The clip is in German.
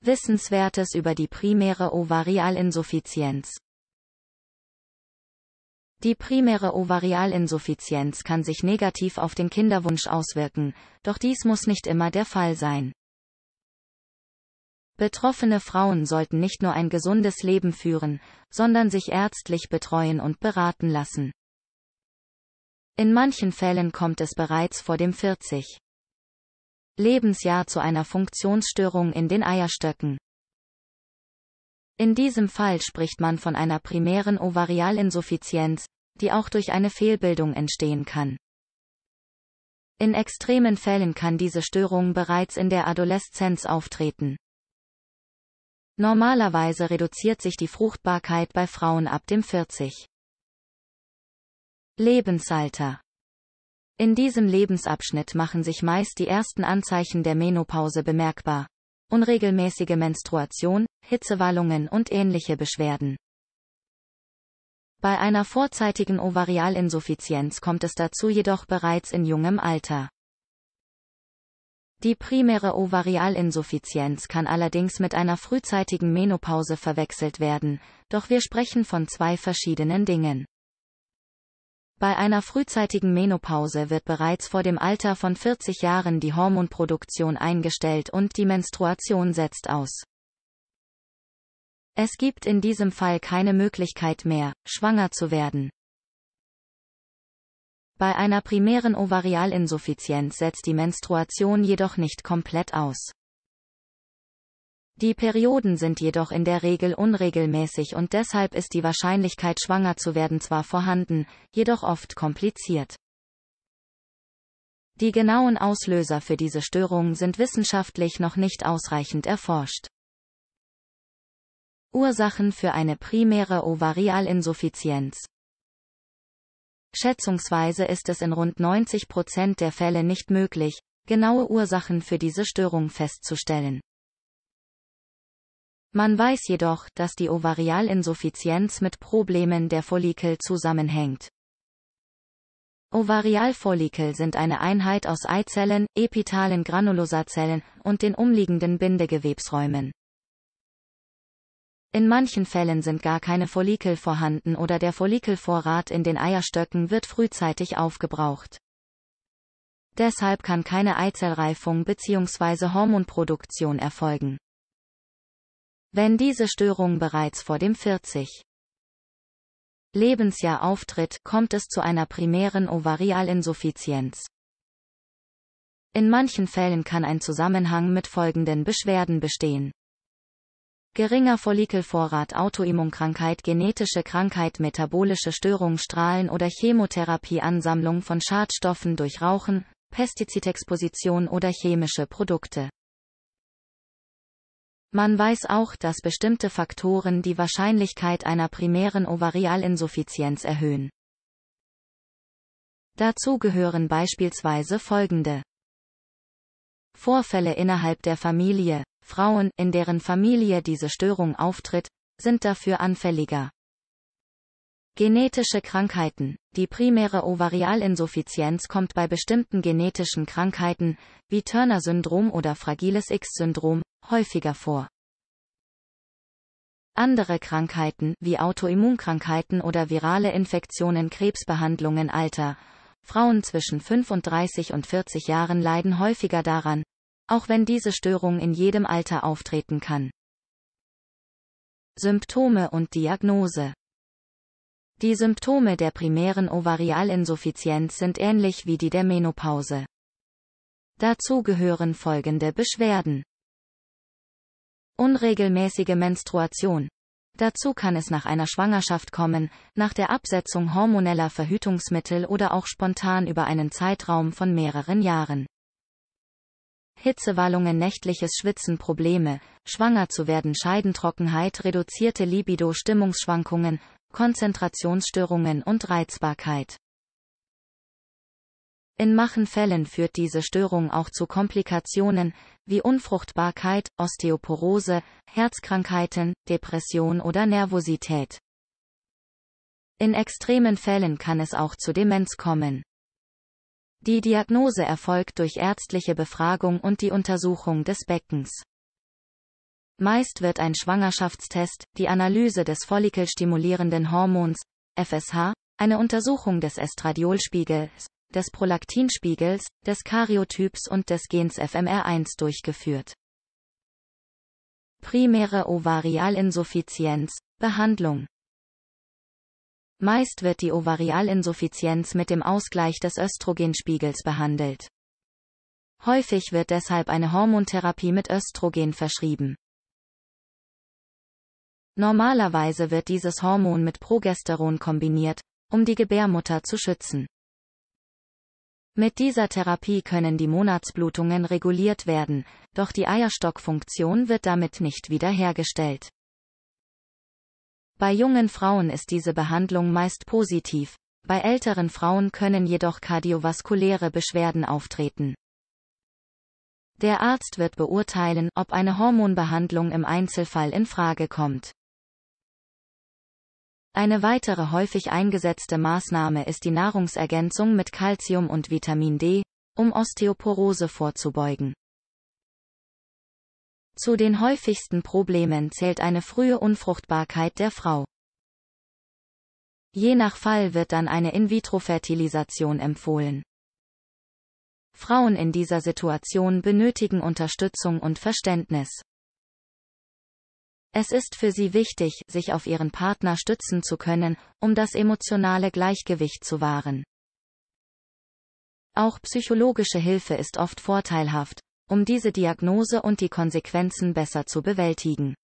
Wissenswertes über die primäre Ovarialinsuffizienz. Die primäre Ovarialinsuffizienz kann sich negativ auf den Kinderwunsch auswirken, doch dies muss nicht immer der Fall sein. Betroffene Frauen sollten nicht nur ein gesundes Leben führen, sondern sich ärztlich betreuen und beraten lassen. In manchen Fällen kommt es bereits vor dem 40. Lebensjahr zu einer Funktionsstörung in den Eierstöcken. In diesem Fall spricht man von einer primären Ovarialinsuffizienz, die auch durch eine Fehlbildung entstehen kann. In extremen Fällen kann diese Störung bereits in der Adoleszenz auftreten. Normalerweise reduziert sich die Fruchtbarkeit bei Frauen ab dem 40. Lebensalter in diesem Lebensabschnitt machen sich meist die ersten Anzeichen der Menopause bemerkbar. Unregelmäßige Menstruation, Hitzewallungen und ähnliche Beschwerden. Bei einer vorzeitigen Ovarialinsuffizienz kommt es dazu jedoch bereits in jungem Alter. Die primäre Ovarialinsuffizienz kann allerdings mit einer frühzeitigen Menopause verwechselt werden, doch wir sprechen von zwei verschiedenen Dingen. Bei einer frühzeitigen Menopause wird bereits vor dem Alter von 40 Jahren die Hormonproduktion eingestellt und die Menstruation setzt aus. Es gibt in diesem Fall keine Möglichkeit mehr, schwanger zu werden. Bei einer primären Ovarialinsuffizienz setzt die Menstruation jedoch nicht komplett aus. Die Perioden sind jedoch in der Regel unregelmäßig und deshalb ist die Wahrscheinlichkeit schwanger zu werden zwar vorhanden, jedoch oft kompliziert. Die genauen Auslöser für diese Störungen sind wissenschaftlich noch nicht ausreichend erforscht. Ursachen für eine primäre Ovarialinsuffizienz Schätzungsweise ist es in rund 90 Prozent der Fälle nicht möglich, genaue Ursachen für diese Störung festzustellen. Man weiß jedoch, dass die Ovarialinsuffizienz mit Problemen der Follikel zusammenhängt. Ovarialfollikel sind eine Einheit aus Eizellen, epithalen Granulosazellen und den umliegenden Bindegewebsräumen. In manchen Fällen sind gar keine Follikel vorhanden oder der Follikelvorrat in den Eierstöcken wird frühzeitig aufgebraucht. Deshalb kann keine Eizellreifung bzw. Hormonproduktion erfolgen. Wenn diese Störung bereits vor dem 40. Lebensjahr auftritt, kommt es zu einer primären Ovarialinsuffizienz. In manchen Fällen kann ein Zusammenhang mit folgenden Beschwerden bestehen. Geringer Follikelvorrat, Autoimmunkrankheit, genetische Krankheit, metabolische Störung, Strahlen- oder Chemotherapie, Ansammlung von Schadstoffen durch Rauchen, Pestizidexposition oder chemische Produkte. Man weiß auch, dass bestimmte Faktoren die Wahrscheinlichkeit einer primären Ovarialinsuffizienz erhöhen. Dazu gehören beispielsweise folgende Vorfälle innerhalb der Familie. Frauen, in deren Familie diese Störung auftritt, sind dafür anfälliger. Genetische Krankheiten. Die primäre Ovarialinsuffizienz kommt bei bestimmten genetischen Krankheiten, wie Turner-Syndrom oder fragiles X-Syndrom, häufiger vor. Andere Krankheiten, wie Autoimmunkrankheiten oder virale Infektionen Krebsbehandlungen Alter. Frauen zwischen 35 und 40 Jahren leiden häufiger daran, auch wenn diese Störung in jedem Alter auftreten kann. Symptome und Diagnose die Symptome der primären Ovarialinsuffizienz sind ähnlich wie die der Menopause. Dazu gehören folgende Beschwerden. Unregelmäßige Menstruation. Dazu kann es nach einer Schwangerschaft kommen, nach der Absetzung hormoneller Verhütungsmittel oder auch spontan über einen Zeitraum von mehreren Jahren. Hitzewallungen, nächtliches Schwitzen, Probleme, schwanger zu werden, Scheidentrockenheit, reduzierte Libido, Stimmungsschwankungen, Konzentrationsstörungen und Reizbarkeit. In manchen Fällen führt diese Störung auch zu Komplikationen wie Unfruchtbarkeit, Osteoporose, Herzkrankheiten, Depression oder Nervosität. In extremen Fällen kann es auch zu Demenz kommen. Die Diagnose erfolgt durch ärztliche Befragung und die Untersuchung des Beckens. Meist wird ein Schwangerschaftstest, die Analyse des follikelstimulierenden Hormons, FSH, eine Untersuchung des Estradiolspiegels, des Prolaktinspiegels, des Karyotyps und des Gens FMR1 durchgeführt. Primäre Ovarialinsuffizienz, Behandlung. Meist wird die Ovarialinsuffizienz mit dem Ausgleich des Östrogenspiegels behandelt. Häufig wird deshalb eine Hormontherapie mit Östrogen verschrieben. Normalerweise wird dieses Hormon mit Progesteron kombiniert, um die Gebärmutter zu schützen. Mit dieser Therapie können die Monatsblutungen reguliert werden, doch die Eierstockfunktion wird damit nicht wiederhergestellt. Bei jungen Frauen ist diese Behandlung meist positiv, bei älteren Frauen können jedoch kardiovaskuläre Beschwerden auftreten. Der Arzt wird beurteilen, ob eine Hormonbehandlung im Einzelfall in Frage kommt. Eine weitere häufig eingesetzte Maßnahme ist die Nahrungsergänzung mit Calcium und Vitamin D, um Osteoporose vorzubeugen. Zu den häufigsten Problemen zählt eine frühe Unfruchtbarkeit der Frau. Je nach Fall wird dann eine In-vitro-Fertilisation empfohlen. Frauen in dieser Situation benötigen Unterstützung und Verständnis. Es ist für sie wichtig, sich auf ihren Partner stützen zu können, um das emotionale Gleichgewicht zu wahren. Auch psychologische Hilfe ist oft vorteilhaft, um diese Diagnose und die Konsequenzen besser zu bewältigen.